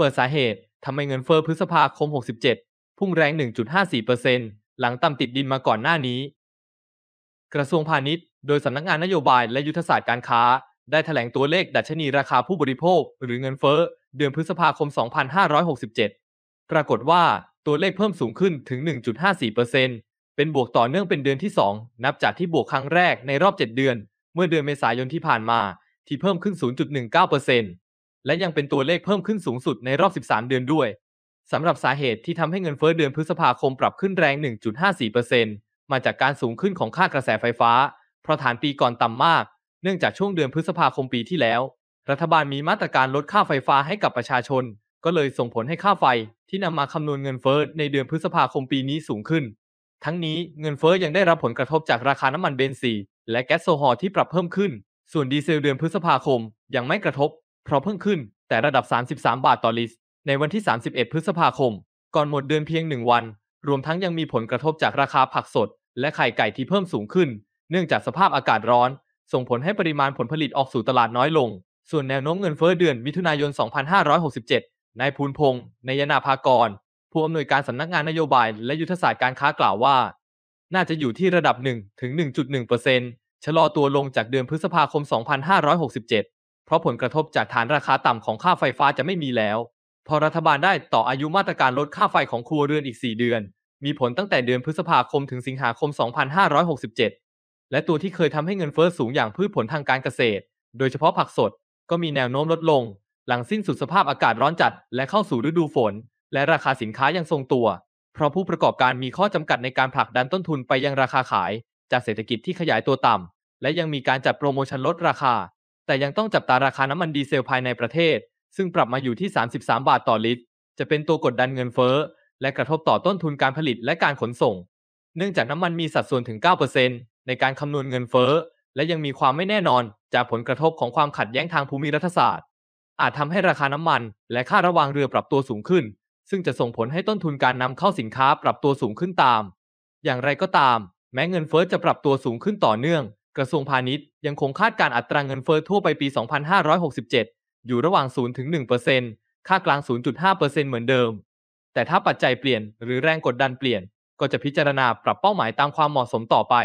เปิดสาเหตุทำให้เงินเฟ้อพฤษภาคม 67 พุ่งแรง 1.54%หลังต่ำติดดินมาก่อนหน้านี้ กระทรวงพาณิชย์ โดยสำนักงานนโยบายและยุทธศาสตร์การค้า ได้แถลงตัวเลขดัชนีราคาผู้บริโภค หรือเงินเฟ้อเดือนพฤษภาคม 2567 ปรากฏว่าตัวเลขเพิ่มสูงขึ้นถึง 1.54%เป็นบวกต่อเนื่องเป็นเดือนที่ 2 นับจากที่บวกครั้งแรกในรอบ 7 เดือน เมื่อเดือนเมษายนที่ผ่านมาที่เพิ่มขึ้น 0.19%เและยังเป็นตัวเลขเพิ่มขึ้นสูงสุดในรอบ 13 เดือนด้วย สำหรับสาเหตุที่ทำให้เงินเฟ้อเดือนพฤษภาคมปรับขึ้นแรง 1.54%มาจากการสูงขึ้นของค่ากระแสไฟฟ้า เพราะฐานปีก่อนต่ำมาก เนื่องจากช่วงเดือนพฤษภาคมปีที่แล้ว รัฐบาลมีมาตรการลดค่าไฟฟ้าให้กับประชาชน ก็เลยส่งผลให้ค่าไฟ ที่นำมาคำนวณเงินเฟ้อในเดือนพฤษภาคมปีนี้สูงขึ้น ทั้งนี้เงินเฟ้อยังได้รับผลกระทบจากราคาน้ำมันเบนซินและแก๊สโซฮอลที่ปรับเพิ่มขึ้น ส่วนดีเซลเดือนพฤษภาคมยังไม่กระทบเพราะเพิ่งขึ้น แต่ระดับ 33 บาทต่อลิตรในวันที่ 31 พฤษภาคม ก่อนหมดเดือนเพียง 1 วัน รวมทั้งยังมีผลกระทบจากราคาผักสด และไข่ไก่ที่เพิ่มสูงขึ้น เนื่องจากสภาพอากาศร้อน ส่งผลให้ปริมาณผลผลิตออกสู่ตลาดน้อยลง ส่วนแนวโน้มเงินเฟ้อเดือนมิถุนายน 2567 นายพูนพงศ์นายนาภากร ผู้อำนวยการสำนักงานนโยบายและยุทธศาสตร์การค้ากล่าวว่า น่าจะอยู่ที่ระดับ1ถึง 1.1%ชะลอตัวลงจากเดือนพฤษภาคม 2567เพราะผลกระทบจากฐานราคาต่ำของค่าไฟฟ้าจะไม่มีแล้ว พอรัฐบาลได้ต่ออายุมาตรการลดค่าไฟของครัวเรือนอีก 4 เดือน มีผลตั้งแต่เดือนพฤษภาคมถึงสิงหาคม 2567 และตัวที่เคยทำให้เงินเฟอ้อสูงอย่างพืชผลทางการเกษตร โดยเฉพาะผักสดก็มีแนวโน้มลดลง หลังสิ้นสุดสภาพอากาศร้อนจัดและเข้าสู่ฤดูฝน และราคาสินค้ายังทรงตัว เพราะผู้ประกอบการมีข้อจำกัดในการผลักดันต้นทุนไปยังราคาขาย จากเศรษฐกิจที่ขยายตัวต่ำและยังมีการจัดโปรโมชั่นลดราคาแต่ยังต้องจับตาราคาน้ำมันดีเซลภายในประเทศ ซึ่งปรับมาอยู่ที่ 33 บาทต่อลิตร จะเป็นตัวกดดันเงินเฟ้อ และกระทบต่อต้นทุนการผลิตและการขนส่ง เนื่องจากน้ำมันมีสัดส่วนถึง 9%ในการคำนวณเงินเฟ้อ และยังมีความไม่แน่นอน จากผลกระทบของความขัดแย้งทางภูมิรัฐศาสตร์ อาจทำให้ราคาน้ำมัน และค่าระวางเรือปรับตัวสูงขึ้น ซึ่งจะส่งผลให้ต้นทุนการนำเข้าสินค้าปรับตัวสูงขึ้นตาม อย่างไรก็ตาม แม้เงินเฟ้อจะปรับตัวสูงขึ้นต่อเนื่องกระทรวงพาณิชย์ ยังคงคาดการอัตรางเงินเฟอ้อทั่วไปปี 2567 อยู่ระหว่าง0ถึง1%ค่ากลาง 0.5%เหมือนเดิม แต่ถ้าปัจจัยเปลี่ยนหรือแรงกดดันเปลี่ยน ก็จะพิจารณาปรับเป้าหมายตามความเหมาะสมต่อไป